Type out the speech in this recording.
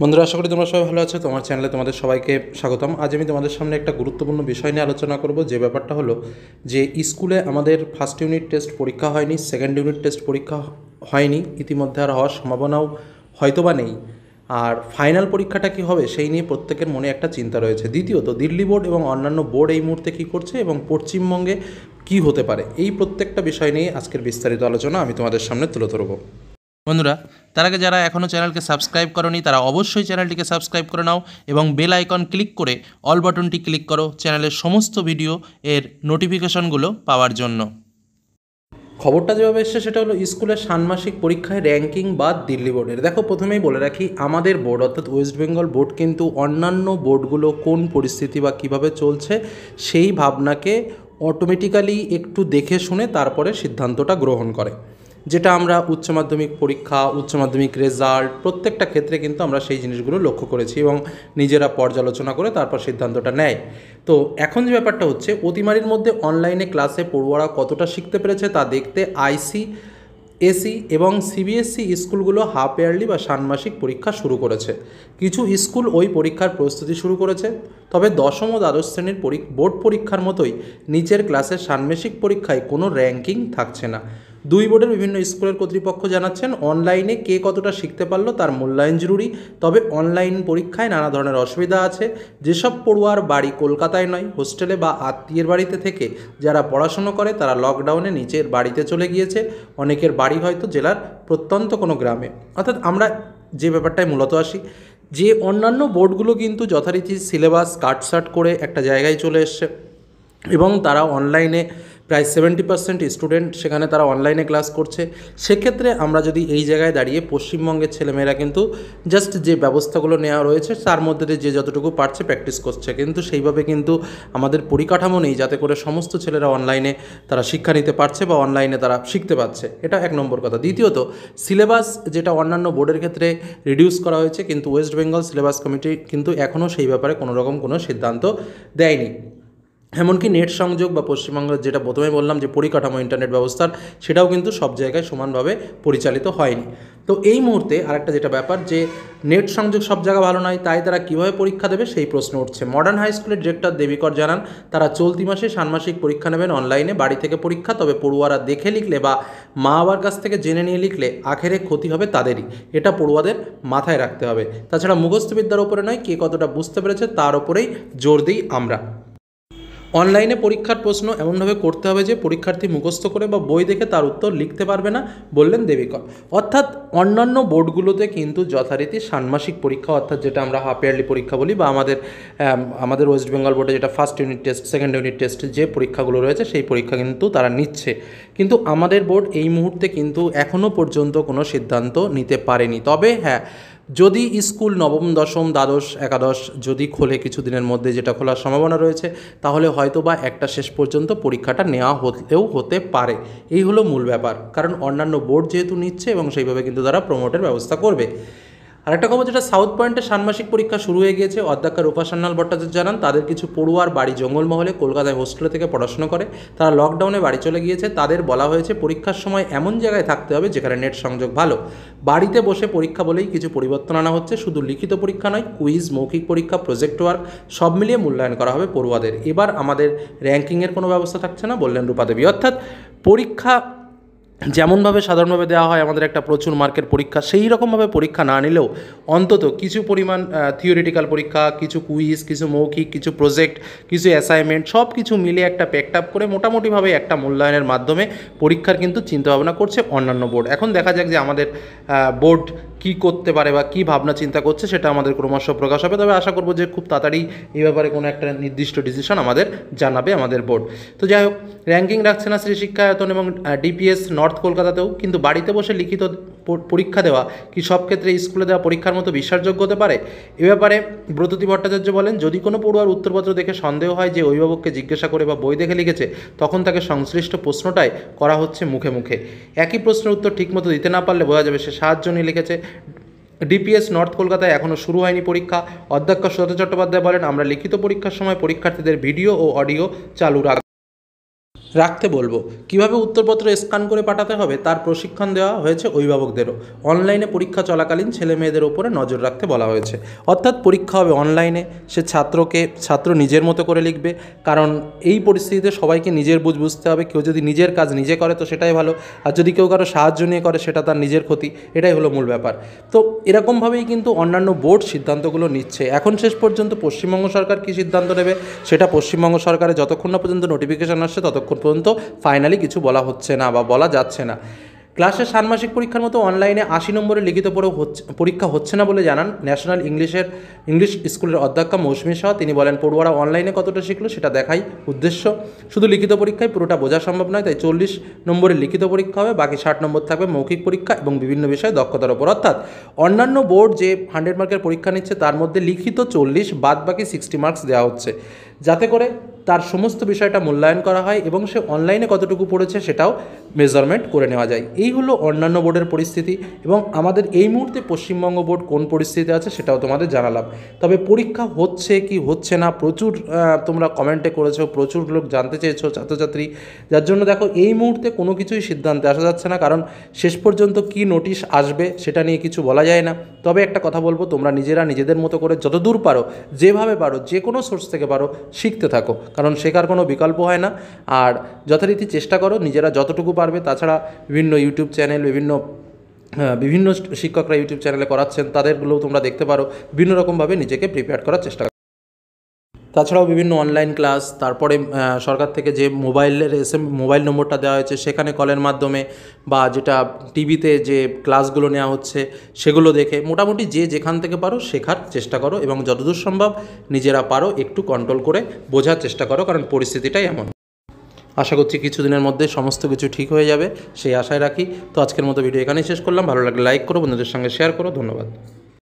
বন্ধুরা আশা করি তোমরা সবাই ভালো আছো তোমার চ্যানেলে তোমাদের সবাইকে স্বাগতম আজ আমি তোমাদের সামনে একটা গুরুত্বপূর্ণ বিষয় নিয়ে আলোচনা করব যে ব্যাপারটা হলো যে স্কুলে আমাদের ফার্স্ট ইউনিট টেস্ট পরীক্ষা হয়নি সেকেন্ড ইউনিট টেস্ট পরীক্ষা হয়নি ইতিমধ্যে আর হওয়ার সম্ভাবনাও হয়তো বা নেই আর ফাইনাল পরীক্ষাটা কি হবে সেই নিয়ে প্রত্যেকের মনে একটা চিন্তা রয়েছে দ্বিতীয়ত দিল্লি বোর্ড এবং অন্যান্য বোর্ড এই মুহূর্তে কী করছে এবং পশ্চিমবঙ্গে কি হতে পারে এই প্রত্যেকটা বিষয় নিয়ে আজকের বিস্তারিত আলোচনা আমি তোমাদের সামনে তুলে ধরবো বন্ধুরা তার আগে যারা এখনও চ্যানেলকে সাবস্ক্রাইব করনি তারা অবশ্যই চ্যানেলটিকে সাবস্ক্রাইব করে নাও এবং বেল আইকন ক্লিক করে অল বাটনটি ক্লিক করো চ্যানেলের সমস্ত ভিডিও এর নোটিফিকেশনগুলো পাওয়ার জন্য খবরটা যেভাবে এসছে সেটা হলো স্কুলের ষান্মাসিক পরীক্ষায় র্যাঙ্কিং বা দিল্লি বোর্ডের দেখো প্রথমেই বলে রাখি আমাদের বোর্ড অর্থাৎ ওয়েস্ট বেঙ্গল বোর্ড কিন্তু অন্যান্য বোর্ডগুলো কোন পরিস্থিতি বা কিভাবে চলছে সেই ভাবনাকে অটোমেটিক্যালি একটু দেখে শুনে তারপরে সিদ্ধান্তটা গ্রহণ করে যেটা আমরা উচ্চ মাধ্যমিক পরীক্ষা উচ্চ মাধ্যমিক রেজাল্ট প্রত্যেকটা ক্ষেত্রে কিন্তু আমরা সেই জিনিসগুলো লক্ষ্য করেছি এবং নিজেরা পর্যালোচনা করে তারপর সিদ্ধান্তটা নেয় তো এখন যে ব্যাপারটা হচ্ছে অতিমারির মধ্যে অনলাইনে ক্লাসে পড়ুয়ারা কতটা শিখতে পেরেছে তা দেখতে আইসি এসি এবং সিবিএসসি e স্কুলগুলো হাফ ইয়ারলি বা ষান্মাসিক পরীক্ষা শুরু করেছে কিছু স্কুল ওই পরীক্ষার প্রস্তুতি শুরু করেছে তবে দশম ও দ্বাদশ শ্রেণীর বোর্ড পরীক্ষার মতোই নিচের ক্লাসের ষান্মাসিক পরীক্ষায় কোনো র্যাঙ্কিং থাকছে না দুই বোর্ডের বিভিন্ন স্কুলের কর্তৃপক্ষ জানাচ্ছেন অনলাইনে কে কতটা শিখতে পারলো তার মূল্যায়ন জরুরি তবে অনলাইন পরীক্ষায় নানা ধরনের অসুবিধা আছে যেসব পড়ুয়ার বাড়ি কলকাতায় নয় হোস্টেলে বা আত্মীয়ের বাড়িতে থেকে যারা পড়াশুনো করে তারা লকডাউনে নিজের বাড়িতে চলে গিয়েছে অনেকের বাড়ি হয়তো জেলার প্রত্যন্ত কোনো গ্রামে অর্থাৎ আমরা যে ব্যাপারটায় মূলত আসি যে অন্যান্য বোর্ডগুলো কিন্তু যথারীতি সিলেবাস কাটসাট করে একটা জায়গায় চলে এসছে এবং তারা অনলাইনে প্রায় সেভেন্টি পার্সেন্ট স্টুডেন্ট সেখানে তারা অনলাইনে ক্লাস করছে সেক্ষেত্রে আমরা যদি এই জায়গায় দাঁড়িয়ে পশ্চিমবঙ্গের ছেলেমেয়েরা কিন্তু জাস্ট যে ব্যবস্থাগুলো নেওয়া রয়েছে তার মধ্যে যে যতটুকু পারছে প্র্যাকটিস করছে কিন্তু সেইভাবে কিন্তু আমাদের পরিকাঠামো নেই যাতে করে সমস্ত ছেলেরা অনলাইনে তারা শিক্ষা নিতে পারছে বা অনলাইনে তারা শিখতে পারছে এটা এক নম্বর কথা দ্বিতীয়ত সিলেবাস যেটা অন্যান্য বোর্ডের ক্ষেত্রে রিডিউস করা হয়েছে কিন্তু ওয়েস্ট বেঙ্গল সিলেবাস কমিটি কিন্তু এখনও সেই ব্যাপারে কোনো রকম কোনো সিদ্ধান্ত দেয়নি এমনকি নেট সংযোগ বা পশ্চিমবঙ্গের যেটা প্রথমে বললাম যে পরিকাঠামো ইন্টারনেট ব্যবস্থার সেটাও কিন্তু সব জায়গায় সমানভাবে পরিচালিত হয়নি তো এই মুহূর্তে আরেকটা যেটা ব্যাপার যে নেট সংযোগ সব জায়গা ভালো নয় তাই তারা কীভাবে পরীক্ষা দেবে সেই প্রশ্ন উঠছে মডার্ন হাই স্কুলের ডিরেক্টর দেবিকর জানান তারা চলতি মাসে ষান্মাসিক পরীক্ষা নেবেন অনলাইনে বাড়ি থেকে পরীক্ষা তবে পড়ুয়ারা দেখে লিখলে বা মা বাবার কাছ থেকে জেনে নিয়ে লিখলে আখেরে ক্ষতি হবে তাদেরই এটা পড়ুয়াদের মাথায় রাখতে হবে তাছাড়া মুখস্থবিদ্যার ওপরে নয় কে কতটা বুঝতে পেরেছে তার ওপরেই জোর দিই আমরা অনলাইনে পরীক্ষার প্রশ্ন এমনভাবে করতে হবে যে পরীক্ষার্থী মুখস্থ করে বা বই দেখে তার উত্তর লিখতে পারবে না বললেন দেবিকর অর্থাৎ অন্যান্য বোর্ডগুলোতে কিন্তু যথারীতি ষান্মাসিক পরীক্ষা অর্থাৎ যেটা আমরা হাফ ইয়ারলি পরীক্ষা বলি বা আমাদের আমাদের ওয়েস্ট বেঙ্গল বোর্ডে যেটা first unit test second unit test যে পরীক্ষাগুলো রয়েছে সেই পরীক্ষা কিন্তু তারা নিচ্ছে কিন্তু আমাদের বোর্ড এই মুহূর্তে কিন্তু এখনও পর্যন্ত কোনো সিদ্ধান্ত নিতে পারেনি তবে হ্যাঁ যদি স্কুল নবম দশম দ্বাদশ একাদশ যদি খোলে কিছু দিনের মধ্যে যেটা খোলার সম্ভাবনা রয়েছে তাহলে হয়তো বা একটা শেষ পর্যন্ত পরীক্ষাটা নেওয়া হতেও হতে পারে এই হলো মূল ব্যাপার কারণ অন্যান্য বোর্ড যেহেতু নিচ্ছে এবং সেইভাবে কিন্তু তারা প্রমোটের ব্যবস্থা করবে আরেকটা খবর যেটা সাউথ পয়েন্টে ষান্মাসিক পরীক্ষা শুরু হয়ে গিয়েছে অধ্যাক্ষা সান্নাল ভট্টাচার্য জানান তাদের কিছু পড়ুয়ার বাড়ি জঙ্গলমহলে কলকাতায় হোস্টেলে থেকে পড়াশোনা করে তারা লকডাউনে বাড়ি চলে গিয়েছে তাদের বলা হয়েছে পরীক্ষার সময় এমন জায়গায় থাকতে হবে যেখানে নেট সংযোগ ভালো বাড়িতে বসে পরীক্ষা বলেই কিছু পরিবর্তন আনা হচ্ছে শুধু লিখিত পরীক্ষা নয় কুইজ মৌখিক পরীক্ষা প্রজেক্ট ওয়ার্ক সব মিলিয়ে মূল্যায়ন করা হবে পড়ুয়াদের এবার আমাদের র্যাঙ্কিংয়ের কোনো ব্যবস্থা থাকছে না বললেন রূপাদেবী অর্থাৎ পরীক্ষা হ্যাঁ। যেমনভাবে সাধারণভাবে দেওয়া হয় আমাদের একটা প্রচুর মার্কের পরীক্ষা সেই রকমভাবে পরীক্ষা না নিলেও অন্তত কিছু পরিমাণ থিওরিটিক্যাল পরীক্ষা কিছু কুইজ কিছু মৌখিক কিছু প্রজেক্ট কিছু অ্যাসাইনমেন্ট সব কিছু মিলে একটা প্যাকড আপ করে মোটামুটিভাবে একটা মূল্যায়নের মাধ্যমে পরীক্ষার কিন্তু চিন্তাভাবনা করছে অন্যান্য বোর্ড এখন দেখা যাক যে আমাদের বোর্ড কি করতে পারে বা কি ভাবনা চিন্তা করছে সেটা আমাদের ক্রমশ প্রকাশ হবে তবে আশা করবো যে খুব তাড়াতাড়ি এই ব্যাপারে কোনো একটা নির্দিষ্ট ডিসিশন আমাদের জানাবে আমাদের বোর্ড তো যাই হোক র্যাঙ্কিং রাখছে না শ্রী শিক্ষায়তন এবং ডিপিএস নর্থ কলকাতাতেও কিন্তু বাড়িতে বসে লিখিত পরীক্ষা দেওয়া কি সব ক্ষেত্রে স্কুলে দেওয়া পরীক্ষার মতো বিশ্বাসযোগ্য হতে পারে এ ব্যাপারে ব্রততী ভট্টাচার্য বলেন যদি কোনো পড়ুয়ার উত্তরপত্র দেখে সন্দেহ হয় যে অভিভাবককে জিজ্ঞাসা করে বা বই দেখে লিখেছে তখন তাকে সংশ্লিষ্ট প্রশ্নটাই করা হচ্ছে মুখে মুখে একই প্রশ্নের উত্তর ঠিকমতো দিতে না পারলে বোঝা যাবে সে সাহায্য নিয়ে লিখেছে ডিপিএস নর্থ কলকাতায় এখনও শুরু হয়নি পরীক্ষা অধ্যক্ষ সুরত চট্টোপাধ্যায় বলেন আমরা লিখিত পরীক্ষার সময় পরীক্ষার্থীদের ভিডিও ও অডিও চালু রাখ রাখতে বলবো কিভাবে উত্তরপত্র স্ক্যান করে পাঠাতে হবে তার প্রশিক্ষণ দেওয়া হয়েছে অভিভাবকদেরও অনলাইনে পরীক্ষা চলাকালীন ছেলে মেয়েদের ওপরে নজর রাখতে বলা হয়েছে অর্থাৎ পরীক্ষা হবে অনলাইনে সে ছাত্রকে ছাত্র নিজের মতো করে লিখবে কারণ এই পরিস্থিতিতে সবাইকে নিজের বুঝ বুঝতে হবে কেউ যদি নিজের কাজ নিজে করে তো সেটাই ভালো আর যদি কেউ কারো সাহায্য নিয়ে করে সেটা তার নিজের ক্ষতি এটাই হলো মূল ব্যাপার তো এরকমভাবেই কিন্তু অন্যান্য বোর্ড সিদ্ধান্তগুলো নিচ্ছে এখন শেষ পর্যন্ত পশ্চিমবঙ্গ সরকার কী সিদ্ধান্ত নেবে সেটা পশ্চিমবঙ্গ সরকারের যতক্ষণ না পর্যন্ত নোটিফিকেশান আসছে ততক্ষণ পর্যন্ত ফাইনালি কিছু বলা হচ্ছে না বা বলা যাচ্ছে না ক্লাসের ষান্মাসিক পরীক্ষার মতো অনলাইনে আশি নম্বরে লিখিত পড়েও হচ্ছে পরীক্ষা হচ্ছে না বলে জানান ন্যাশনাল ইংলিশের ইংলিশ স্কুলের অধ্যক্ষা মৌসুমী শাহ তিনি বলেন পড়ুয়ারা অনলাইনে কতটা শিখলো সেটা দেখাই উদ্দেশ্য শুধু লিখিত পরীক্ষায় পুরোটা বোঝা সম্ভব নয় তাই চল্লিশ নম্বরে লিখিত পরীক্ষা হবে বাকি ষাট নম্বর থাকবে মৌখিক পরীক্ষা এবং বিভিন্ন বিষয়ে দক্ষতার ওপর অর্থাৎ অন্যান্য বোর্ড যে হান্ড্রেড মার্কের পরীক্ষা নিচ্ছে তার মধ্যে লিখিত চল্লিশ বাদ বাকি সিক্সটি মার্কস দেওয়া হচ্ছে যাতে করে তার সমস্ত বিষয়টা মূল্যায়ন করা হয় এবং সে অনলাইনে কতটুকু পড়েছে সেটাও মেজারমেন্ট করে নেওয়া যায় এই হলো অন্যান্য বোর্ডের পরিস্থিতি এবং আমাদের এই মুহূর্তে পশ্চিমবঙ্গ বোর্ড কোন পরিস্থিতিতে আছে সেটাও তোমাদের জানালাম তবে পরীক্ষা হচ্ছে কি হচ্ছে না প্রচুর তোমরা কমেন্টে করেছো প্রচুর লোক জানতে চেয়েছো ছাত্রছাত্রী যার জন্য দেখো এই মুহূর্তে কোনো কিছুই সিদ্ধান্তে আসা যাচ্ছে না কারণ শেষ পর্যন্ত কি নোটিশ আসবে সেটা নিয়ে কিছু বলা যায় না তবে একটা কথা বলবো তোমরা নিজেরা নিজেদের মতো করে যতদূর পারো যেভাবে পারো যে কোনো সোর্স থেকে পারো শিখতে থাকো কারণ শেখার কোনো বিকল্প হয় না আর যথারীতি চেষ্টা করো নিজেরা যতটুকু পারবে তাছাড়া বিভিন্ন ইউটিউব চ্যানেল বিভিন্ন বিভিন্ন শিক্ষকরা ইউটিউব চ্যানেলে করাচ্ছেন তাদেরগুলোও তোমরা দেখতে পারো বিভিন্ন রকমভাবে নিজেকে প্রিপেয়ার করার চেষ্টা তাছাড়াও বিভিন্ন অনলাইন ক্লাস তারপরে সরকার থেকে যে মোবাইলের এস এম মোবাইল নম্বরটা দেওয়া হয়েছে সেখানে কলের মাধ্যমে বা যেটা টিভিতে যে ক্লাসগুলো নেওয়া হচ্ছে সেগুলো দেখে মোটামুটি যে যেখান থেকে পারো শেখার চেষ্টা করো এবং যতদূর সম্ভব নিজেরা পারো একটু কন্ট্রোল করে বোঝার চেষ্টা করো কারণ পরিস্থিতিটাই এমন আশা করছি কিছুদিনের মধ্যে সমস্ত কিছু ঠিক হয়ে যাবে সেই আশায় রাখি তো আজকের মতো ভিডিও এখানেই শেষ করলাম ভালো লাগলে লাইক করো বন্ধুদের সঙ্গে শেয়ার করো ধন্যবাদ